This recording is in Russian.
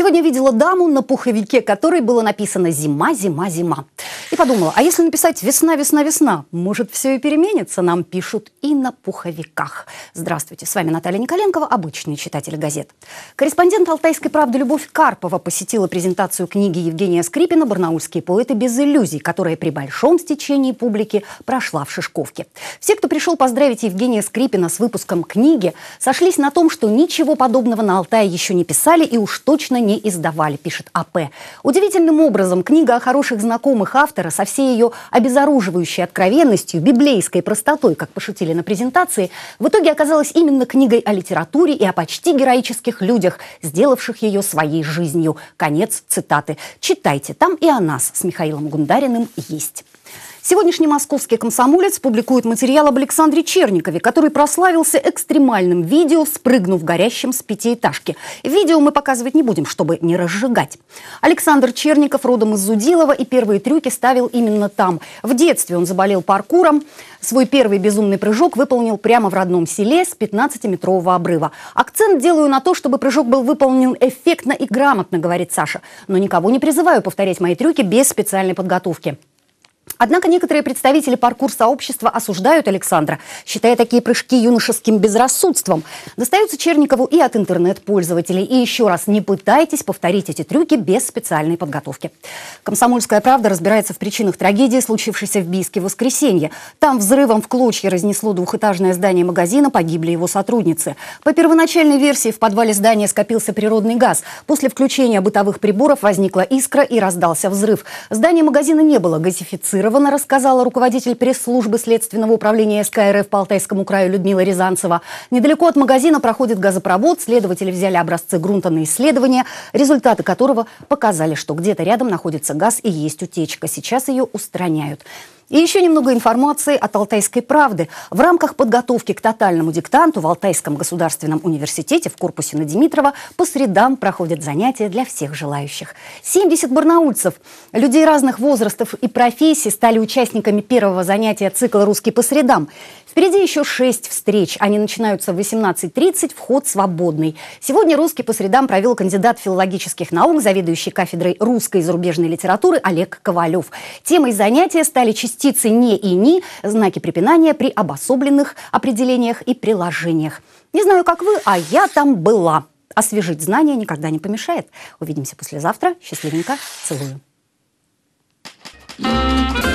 Сегодня видела даму на пуховике, которой было написано «Зима, зима, зима». И подумала, а если написать «весна, весна, весна», может, все и переменится, нам пишут и на пуховиках. Здравствуйте, с вами Наталья Николенкова, обычный читатель газет. Корреспондент «Алтайской правды» Любовь Карпова посетила презентацию книги Евгения Скрипина «Барнаульские поэты без иллюзий», которая при большом стечении публики прошла в Шишковке. Все, кто пришел поздравить Евгения Скрипина с выпуском книги, сошлись на том, что ничего подобного на Алтае еще не писали и уж точно не издавали, пишет АП. Удивительным образом книга о хороших знакомых автора пастора со всей ее обезоруживающей откровенностью, библейской простотой, как пошутили на презентации, в итоге оказалась именно книгой о литературе и о почти героических людях, сделавших ее своей жизнью. Конец цитаты. Читайте, там и о нас с Михаилом Гундариным есть. Сегодняшний московский комсомолец публикует материал об Александре Черникове, который прославился экстремальным видео, спрыгнув горящим с пятиэтажки. Видео мы показывать не будем, чтобы не разжигать. Александр Черников родом из Зудилова и первые трюки ставил именно там. В детстве он заболел паркуром. Свой первый безумный прыжок выполнил прямо в родном селе с 15-метрового обрыва. Акцент делаю на то, чтобы прыжок был выполнен эффектно и грамотно, говорит Саша. Но никого не призываю повторять мои трюки без специальной подготовки. Однако некоторые представители паркур-сообщества осуждают Александра, считая такие прыжки юношеским безрассудством. Достаются Черникову и от интернет-пользователей. И еще раз, не пытайтесь повторить эти трюки без специальной подготовки. «Комсомольская правда» разбирается в причинах трагедии, случившейся в Бийске в воскресенье. Там взрывом в клочья разнесло двухэтажное здание магазина, погибли его сотрудницы. По первоначальной версии в подвале здания скопился природный газ. После включения бытовых приборов возникла искра и раздался взрыв. Здание магазина не было газифицировано информирована, рассказала руководитель пресс-службы Следственного управления СКРФ по Алтайскому краю Людмила Рязанцева. Недалеко от магазина проходит газопровод. Следователи взяли образцы грунта на исследование, результаты которого показали, что где-то рядом находится газ и есть утечка. Сейчас ее устраняют. И еще немного информации от «Алтайской правды». В рамках подготовки к тотальному диктанту в Алтайском государственном университете в корпусе на Димитрова по средам проходят занятия для всех желающих. 70 барнаульцев, людей разных возрастов и профессий, стали участниками первого занятия цикла «Русский по средам». Впереди еще шесть встреч. Они начинаются в 18.30, вход свободный. Сегодня «Русский по средам» провел кандидат филологических наук, заведующий кафедрой русской и зарубежной литературы Олег Ковалев. Темой занятия стали частично частицы «не» и «ни» – знаки препинания при обособленных определениях и приложениях. Не знаю, как вы, а я там была. Освежить знания никогда не помешает. Увидимся послезавтра. Счастливенько. Целую. thank you